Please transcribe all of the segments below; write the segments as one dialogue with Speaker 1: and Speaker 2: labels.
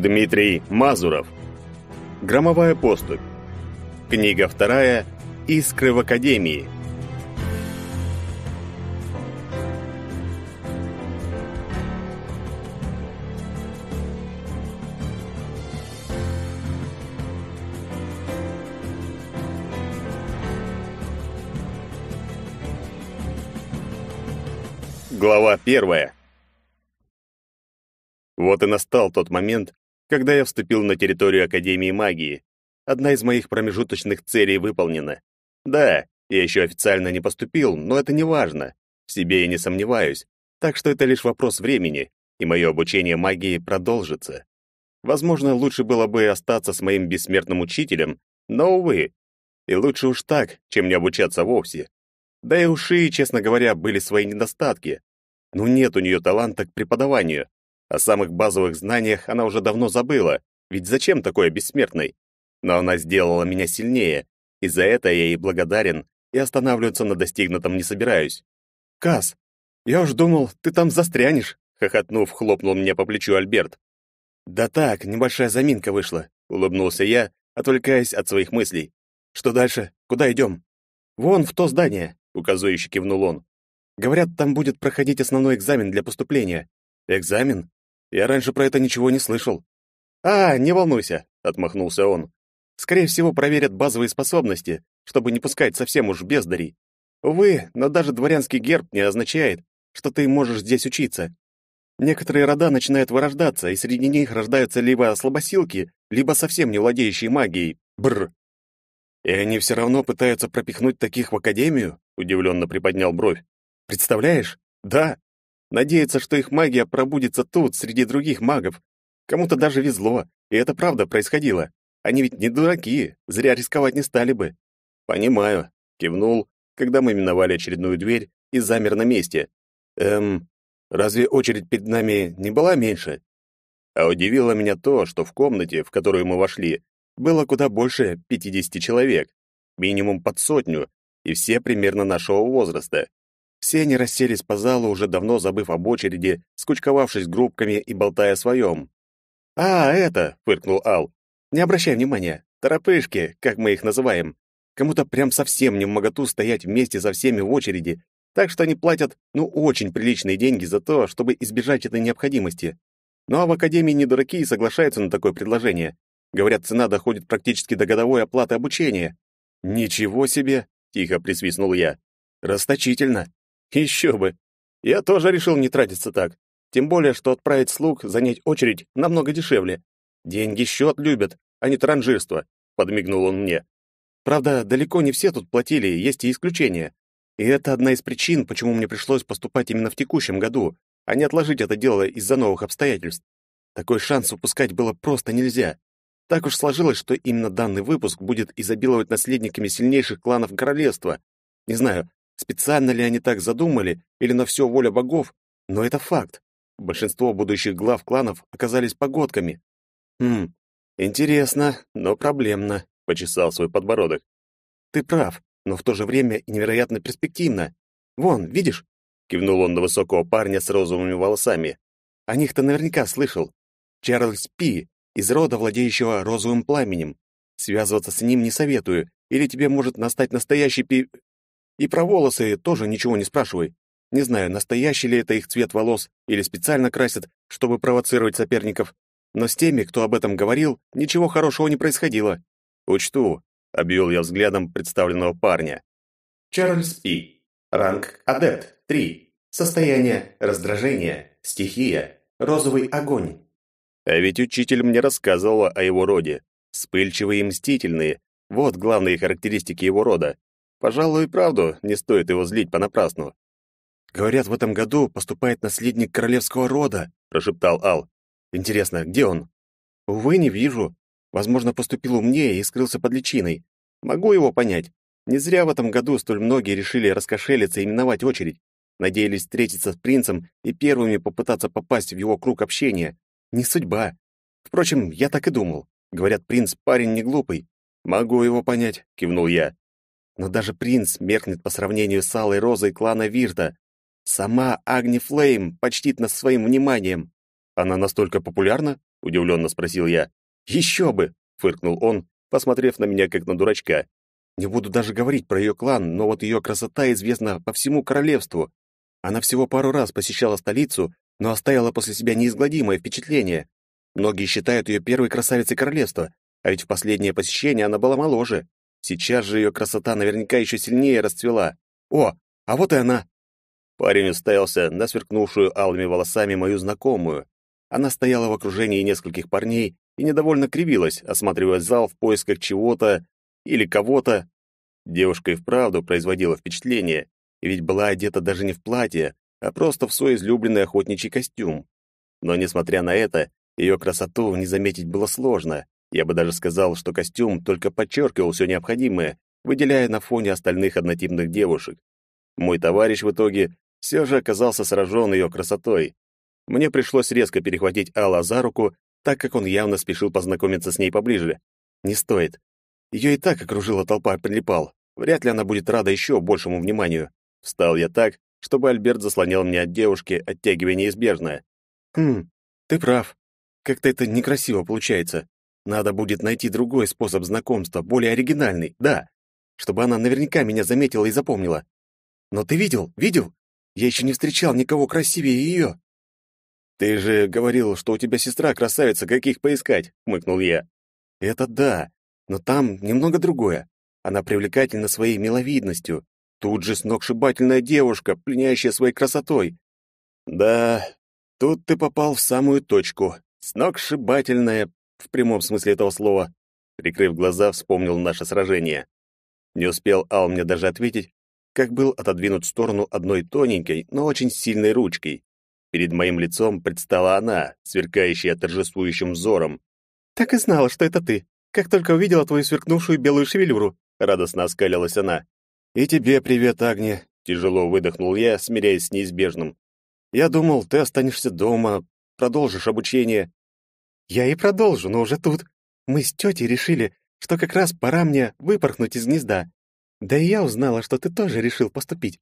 Speaker 1: Дмитрий Мазуров. Громовая поступь. Книга вторая. Искры в Академии. Глава первая. Вот и настал тот момент, когда я вступил на территорию Академии магии. Одна из моих промежуточных целей выполнена. Да, я еще официально не поступил, но это не важно. В себе я не сомневаюсь, так что это лишь вопрос времени, и мое обучение магии продолжится. Возможно, лучше было бы остаться с моим бессмертным учителем, но, увы. И лучше уж так, чем не обучаться вовсе. Да и уши, честно говоря, были свои недостатки. Но ну нет у нее таланта к преподаванию, о самых базовых знаниях она уже давно забыла, ведь зачем такое бессмертной? Но она сделала меня сильнее, и за это я ей благодарен, и останавливаться на достигнутом не собираюсь. Каз, я уж думал, ты там застрянешь», — хохотнув, хлопнул меня по плечу Альберт. «Да так, небольшая заминка вышла», — улыбнулся я, отвлекаясь от своих мыслей. «Что дальше? Куда идем?» «Вон в то здание», — указующе кивнул он. «Говорят, там будет проходить основной экзамен для поступления». «Экзамен? Я раньше про это ничего не слышал. А, не волнуйся, отмахнулся он. Скорее всего, проверят базовые способности, чтобы не пускать совсем уж бездарей. Вы, но даже дворянский герб не означает, что ты можешь здесь учиться. Некоторые рода начинают вырождаться, и среди них рождаются либо слабосилки, либо совсем не владеющие магией. Бр. И они все равно пытаются пропихнуть таких в академию? Удивленно приподнял бровь. Представляешь? Да. Надеяться, что их магия пробудится тут, среди других магов. Кому-то даже везло, и это правда происходило. Они ведь не дураки, зря рисковать не стали бы. Понимаю, кивнул, когда мы миновали очередную дверь и замер на месте. Эм, разве очередь перед нами не была меньше? А удивило меня то, что в комнате, в которую мы вошли, было куда больше 50 человек, минимум под сотню, и все примерно нашего возраста. Все они расселись по залу, уже давно забыв об очереди, скучковавшись группками и болтая о своем. «А, это!» — фыркнул Ал. «Не обращай внимания. Торопышки, как мы их называем. Кому-то прям совсем не в моготу стоять вместе со всеми в очереди, так что они платят, ну, очень приличные деньги за то, чтобы избежать этой необходимости. Ну а в Академии не дураки и соглашаются на такое предложение. Говорят, цена доходит практически до годовой оплаты обучения. «Ничего себе!» — тихо присвистнул я. «Расточительно!» Еще бы. Я тоже решил не тратиться так. Тем более, что отправить слуг занять очередь намного дешевле. Деньги счет любят, а не транжирство, подмигнул он мне. Правда, далеко не все тут платили, есть и исключения. И это одна из причин, почему мне пришлось поступать именно в текущем году, а не отложить это дело из-за новых обстоятельств. Такой шанс упускать было просто нельзя. Так уж сложилось, что именно данный выпуск будет изобиловать наследниками сильнейших кланов королевства. Не знаю, Специально ли они так задумали, или на все воля богов, но это факт. Большинство будущих глав кланов оказались погодками. Хм, интересно, но проблемно, почесал свой подбородок. Ты прав, но в то же время невероятно перспективно. Вон, видишь? кивнул он на высокого парня с розовыми волосами. О них то наверняка слышал. Чарльз Пи, из рода, владеющего розовым пламенем. Связываться с ним не советую, или тебе может настать настоящий пи... И про волосы тоже ничего не спрашивай. Не знаю, настоящий ли это их цвет волос или специально красят, чтобы провоцировать соперников, но с теми, кто об этом говорил, ничего хорошего не происходило. Учту, обвел я взглядом представленного парня. Чарльз И. Ранг адепт 3. Состояние раздражение, стихия розовый огонь. А ведь учитель мне рассказывал о его роде. Вспыльчивые и мстительные. Вот главные характеристики его рода. Пожалуй, и правду не стоит его злить понапрасну. «Говорят, в этом году поступает наследник королевского рода», — прошептал Ал. «Интересно, где он?» Вы не вижу. Возможно, поступил умнее и скрылся под личиной. Могу его понять. Не зря в этом году столь многие решили раскошелиться и миновать очередь. Надеялись встретиться с принцем и первыми попытаться попасть в его круг общения. Не судьба. Впрочем, я так и думал. Говорят, принц парень не глупый. Могу его понять, кивнул я. Но даже принц меркнет по сравнению с Алой Розой клана Вирта. Сама Агни Флейм почтит нас своим вниманием. Она настолько популярна? Удивленно спросил я. Еще бы! Фыркнул он, посмотрев на меня как на дурачка. Не буду даже говорить про ее клан, но вот ее красота известна по всему королевству. Она всего пару раз посещала столицу, но оставила после себя неизгладимое впечатление. Многие считают ее первой красавицей королевства, а ведь в последнее посещение она была моложе. Сейчас же ее красота наверняка еще сильнее расцвела. О, а вот и она. Парень уставился на сверкнувшую алыми волосами мою знакомую. Она стояла в окружении нескольких парней и недовольно кривилась, осматривая зал в поисках чего-то или кого-то. Девушка и вправду производила впечатление, ведь была одета даже не в платье, а просто в свой излюбленный охотничий костюм. Но, несмотря на это, ее красоту не заметить было сложно. Я бы даже сказал, что костюм только подчеркивал все необходимое, выделяя на фоне остальных однотипных девушек. Мой товарищ в итоге все же оказался сражен ее красотой. Мне пришлось резко перехватить Алла за руку, так как он явно спешил познакомиться с ней поближе. Не стоит. Ее и так окружила толпа прилипал. Вряд ли она будет рада еще большему вниманию. Встал я так, чтобы Альберт заслонил меня от девушки, оттягивая неизбежное. «Хм, ты прав. Как-то это некрасиво получается. Надо будет найти другой способ знакомства, более оригинальный, да, чтобы она наверняка меня заметила и запомнила. Но ты видел, видел? Я еще не встречал никого красивее ее. Ты же говорил, что у тебя сестра красавица, каких поискать, хмыкнул я. Это да, но там немного другое. Она привлекательна своей миловидностью. Тут же сногсшибательная девушка, пленяющая своей красотой. Да, тут ты попал в самую точку. Сногсшибательная, в прямом смысле этого слова. Прикрыв глаза, вспомнил наше сражение. Не успел Ал мне даже ответить, как был отодвинут в сторону одной тоненькой, но очень сильной ручкой. Перед моим лицом предстала она, сверкающая торжествующим взором. «Так и знала, что это ты, как только увидела твою сверкнувшую белую шевелюру», — радостно оскалилась она. «И тебе привет, Агни», — тяжело выдохнул я, смиряясь с неизбежным. «Я думал, ты останешься дома, продолжишь обучение, я и продолжу, но уже тут. Мы с тетей решили, что как раз пора мне выпорхнуть из гнезда. Да и я узнала, что ты тоже решил поступить.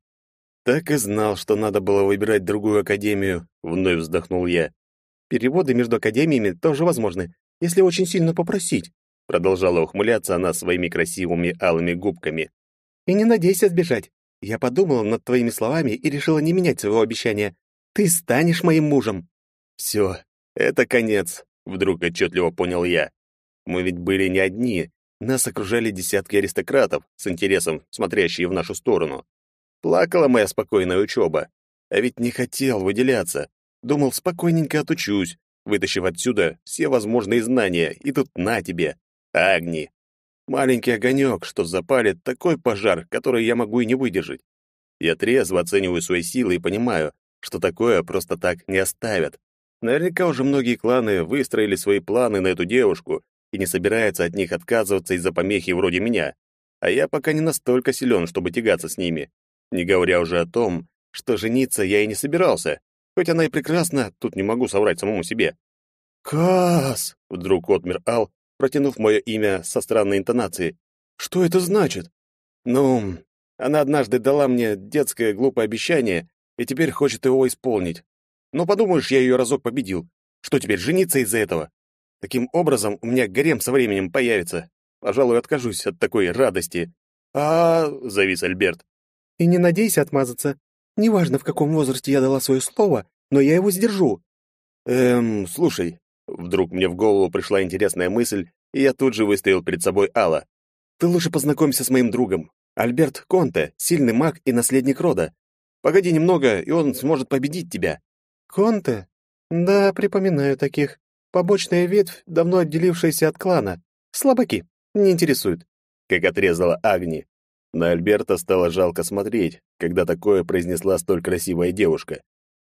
Speaker 1: Так и знал, что надо было выбирать другую академию, вновь вздохнул я. Переводы между академиями тоже возможны, если очень сильно попросить, продолжала ухмыляться она своими красивыми алыми губками. И не надейся сбежать. Я подумала над твоими словами и решила не менять своего обещания. Ты станешь моим мужем. Все, это конец. Вдруг отчетливо понял я. Мы ведь были не одни. Нас окружали десятки аристократов, с интересом смотрящие в нашу сторону. Плакала моя спокойная учеба. А ведь не хотел выделяться. Думал, спокойненько отучусь, вытащив отсюда все возможные знания, и тут на тебе, огни. Маленький огонек, что запалит такой пожар, который я могу и не выдержать. Я трезво оцениваю свои силы и понимаю, что такое просто так не оставят. Наверняка уже многие кланы выстроили свои планы на эту девушку и не собираются от них отказываться из-за помехи вроде меня. А я пока не настолько силен, чтобы тягаться с ними. Не говоря уже о том, что жениться я и не собирался. Хоть она и прекрасна, тут не могу соврать самому себе. «Каас!» — вдруг отмер Ал, протянув мое имя со странной интонацией. «Что это значит?» «Ну, она однажды дала мне детское глупое обещание и теперь хочет его исполнить. Ну, подумаешь, я ее разок победил. Что теперь, жениться из-за этого? Таким образом, у меня гарем со временем появится. Пожалуй, откажусь от такой радости. А, -а, завис Альберт. И не надейся отмазаться. Неважно, в каком возрасте я дала свое слово, но я его сдержу. Эм, слушай, вдруг мне в голову пришла интересная мысль, и я тут же выставил перед собой Алла. Ты лучше познакомься с моим другом. Альберт Конте, сильный маг и наследник рода. Погоди немного, и он сможет победить тебя. Конте? Да, припоминаю таких. Побочная ветвь, давно отделившаяся от клана. Слабаки. Не интересует. Как отрезала Агни. На Альберта стало жалко смотреть, когда такое произнесла столь красивая девушка.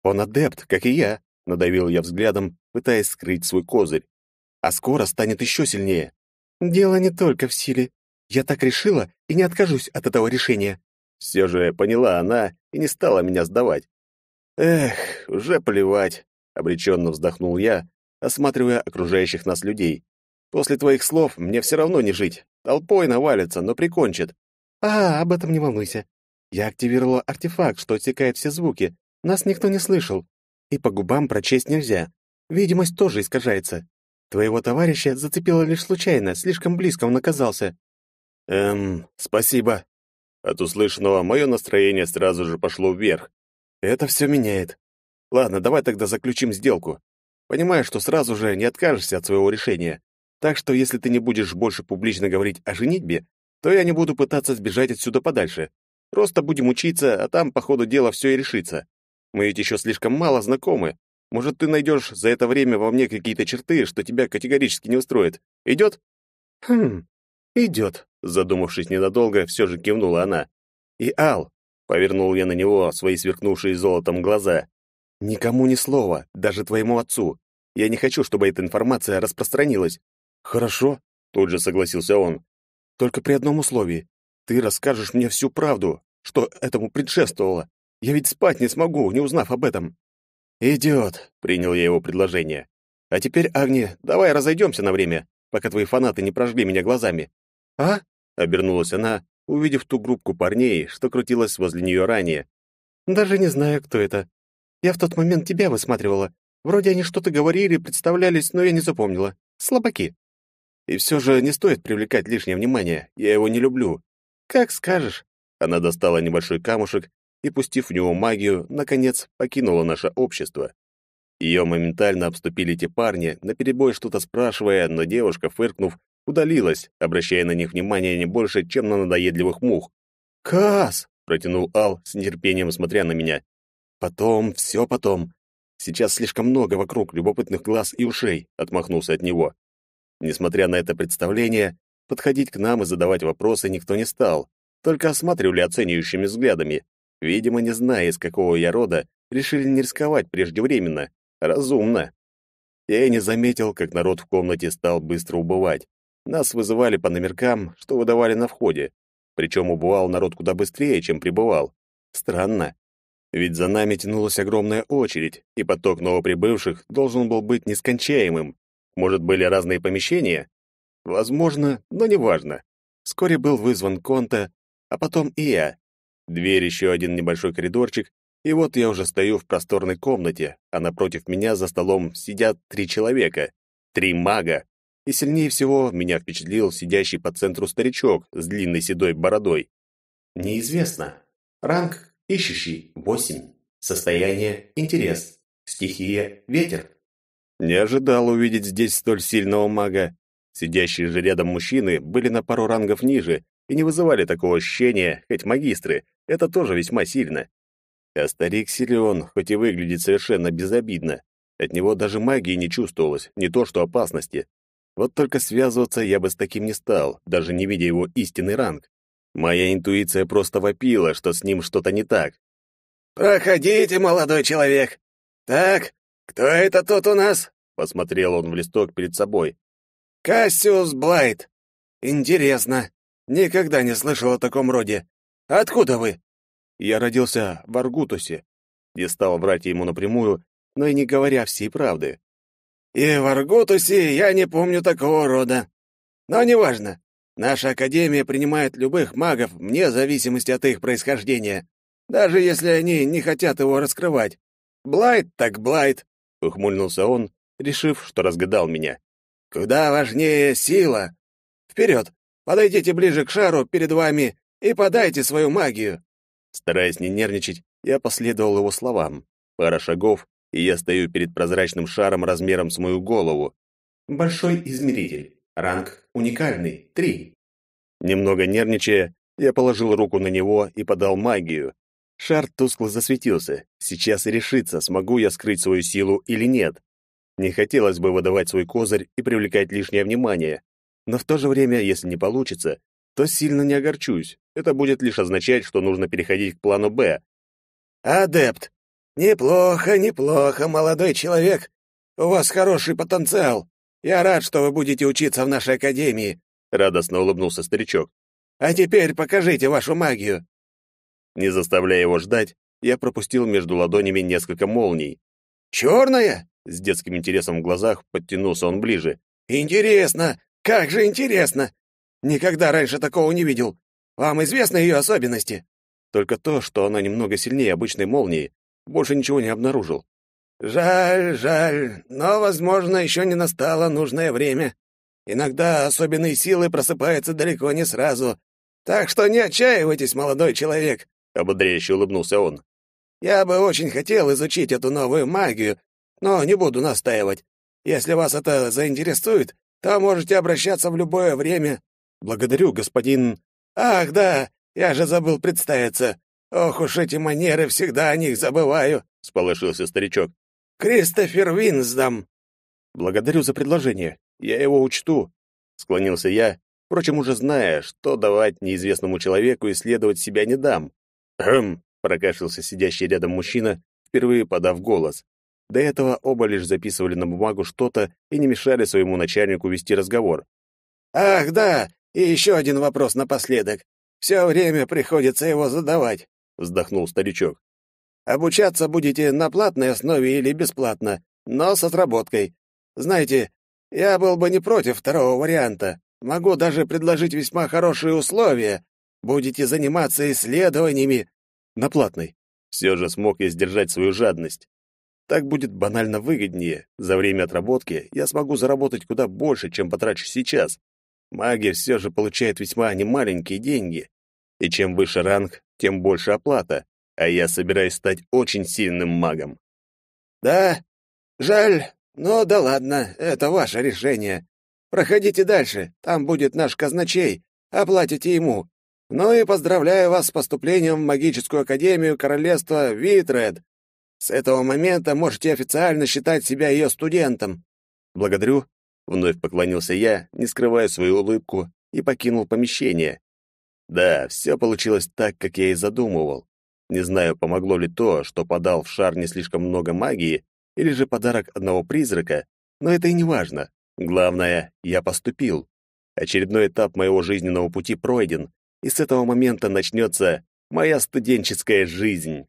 Speaker 1: Он адепт, как и я, надавил я взглядом, пытаясь скрыть свой козырь. А скоро станет еще сильнее. Дело не только в силе. Я так решила и не откажусь от этого решения. Все же поняла она и не стала меня сдавать. «Эх, уже плевать», — обреченно вздохнул я, осматривая окружающих нас людей. «После твоих слов мне все равно не жить. Толпой навалится, но прикончит». «А, об этом не волнуйся. Я активировала артефакт, что отсекает все звуки. Нас никто не слышал. И по губам прочесть нельзя. Видимость тоже искажается. Твоего товарища зацепило лишь случайно, слишком близко он оказался». «Эм, спасибо». От услышанного мое настроение сразу же пошло вверх, это все меняет. Ладно, давай тогда заключим сделку. Понимаю, что сразу же не откажешься от своего решения. Так что если ты не будешь больше публично говорить о женитьбе, то я не буду пытаться сбежать отсюда подальше. Просто будем учиться, а там по ходу дела все и решится. Мы ведь еще слишком мало знакомы. Может, ты найдешь за это время во мне какие-то черты, что тебя категорически не устроит. Идет? Хм, идет, задумавшись ненадолго, все же кивнула она. И Ал, Повернул я на него свои сверкнувшие золотом глаза. «Никому ни слова, даже твоему отцу. Я не хочу, чтобы эта информация распространилась». «Хорошо», — тут же согласился он. «Только при одном условии. Ты расскажешь мне всю правду, что этому предшествовало. Я ведь спать не смогу, не узнав об этом». Идиот! принял я его предложение. «А теперь, Агни, давай разойдемся на время, пока твои фанаты не прожгли меня глазами». «А?» — обернулась она увидев ту группку парней, что крутилась возле нее ранее. «Даже не знаю, кто это. Я в тот момент тебя высматривала. Вроде они что-то говорили, представлялись, но я не запомнила. Слабаки». «И все же не стоит привлекать лишнее внимание. Я его не люблю». «Как скажешь». Она достала небольшой камушек и, пустив в него магию, наконец покинула наше общество. Ее моментально обступили те парни, наперебой что-то спрашивая, но девушка, фыркнув, удалилась, обращая на них внимание не больше, чем на надоедливых мух. «Каас!» — протянул Ал с нетерпением, смотря на меня. «Потом, все потом. Сейчас слишком много вокруг любопытных глаз и ушей», — отмахнулся от него. Несмотря на это представление, подходить к нам и задавать вопросы никто не стал, только осматривали оценивающими взглядами. Видимо, не зная, из какого я рода, решили не рисковать преждевременно. Разумно. Я и не заметил, как народ в комнате стал быстро убывать. Нас вызывали по номеркам, что выдавали на входе. Причем убывал народ куда быстрее, чем прибывал. Странно. Ведь за нами тянулась огромная очередь, и поток новоприбывших должен был быть нескончаемым. Может, были разные помещения? Возможно, но неважно. Вскоре был вызван Конта, а потом и я. Дверь, еще один небольшой коридорчик, и вот я уже стою в просторной комнате, а напротив меня за столом сидят три человека. Три мага, и сильнее всего меня впечатлил сидящий по центру старичок с длинной седой бородой. Неизвестно. Ранг ищущий восемь. Состояние интерес. Стихия ветер. Не ожидал увидеть здесь столь сильного мага. Сидящие же рядом мужчины были на пару рангов ниже и не вызывали такого ощущения, хоть магистры, это тоже весьма сильно. А старик силен, хоть и выглядит совершенно безобидно. От него даже магии не чувствовалось, не то что опасности. Вот только связываться я бы с таким не стал, даже не видя его истинный ранг. Моя интуиция просто вопила, что с ним что-то не так. «Проходите, молодой человек! Так, кто это тут у нас?» Посмотрел он в листок перед собой. «Кассиус Блайт. Интересно. Никогда не слышал о таком роде. Откуда вы?» «Я родился в Аргутусе». Не стал врать ему напрямую, но и не говоря всей правды. И в Аргутусе я не помню такого рода. Но неважно. Наша академия принимает любых магов вне зависимости от их происхождения, даже если они не хотят его раскрывать. Блайт так блайт, ухмыльнулся он, решив, что разгадал меня. Куда важнее сила. Вперед! Подойдите ближе к шару перед вами и подайте свою магию. Стараясь не нервничать, я последовал его словам. Пара шагов, и я стою перед прозрачным шаром размером с мою голову. Большой измеритель. Ранг уникальный. Три. Немного нервничая, я положил руку на него и подал магию. Шар тускло засветился. Сейчас и решится, смогу я скрыть свою силу или нет. Не хотелось бы выдавать свой козырь и привлекать лишнее внимание. Но в то же время, если не получится, то сильно не огорчусь. Это будет лишь означать, что нужно переходить к плану «Б». «Адепт!» «Неплохо, неплохо, молодой человек. У вас хороший потенциал. Я рад, что вы будете учиться в нашей академии», — радостно улыбнулся старичок. «А теперь покажите вашу магию». Не заставляя его ждать, я пропустил между ладонями несколько молний. «Черная?» — с детским интересом в глазах подтянулся он ближе. «Интересно! Как же интересно! Никогда раньше такого не видел. Вам известны ее особенности?» Только то, что она немного сильнее обычной молнии, больше ничего не обнаружил. «Жаль, жаль, но, возможно, еще не настало нужное время. Иногда особенные силы просыпаются далеко не сразу. Так что не отчаивайтесь, молодой человек», — ободряюще улыбнулся он. «Я бы очень хотел изучить эту новую магию, но не буду настаивать. Если вас это заинтересует, то можете обращаться в любое время». «Благодарю, господин...» «Ах, да, я же забыл представиться. «Ох уж эти манеры, всегда о них забываю», — сполошился старичок. «Кристофер Винсдам». «Благодарю за предложение. Я его учту», — склонился я, впрочем, уже зная, что давать неизвестному человеку исследовать себя не дам. «Хм», — прокашлялся сидящий рядом мужчина, впервые подав голос. До этого оба лишь записывали на бумагу что-то и не мешали своему начальнику вести разговор. «Ах, да, и еще один вопрос напоследок. Все время приходится его задавать. — вздохнул старичок. «Обучаться будете на платной основе или бесплатно, но с отработкой. Знаете, я был бы не против второго варианта. Могу даже предложить весьма хорошие условия. Будете заниматься исследованиями...» «На платной». Все же смог я сдержать свою жадность. Так будет банально выгоднее. За время отработки я смогу заработать куда больше, чем потрачу сейчас. Маги все же получают весьма немаленькие деньги. И чем выше ранг, тем больше оплата, а я собираюсь стать очень сильным магом. Да, жаль, но да ладно, это ваше решение. Проходите дальше, там будет наш казначей, оплатите ему. Ну и поздравляю вас с поступлением в магическую академию королевства Витред. С этого момента можете официально считать себя ее студентом. Благодарю, вновь поклонился я, не скрывая свою улыбку, и покинул помещение. Да, все получилось так, как я и задумывал. Не знаю, помогло ли то, что подал в шар не слишком много магии, или же подарок одного призрака, но это и не важно. Главное, я поступил. Очередной этап моего жизненного пути пройден, и с этого момента начнется моя студенческая жизнь.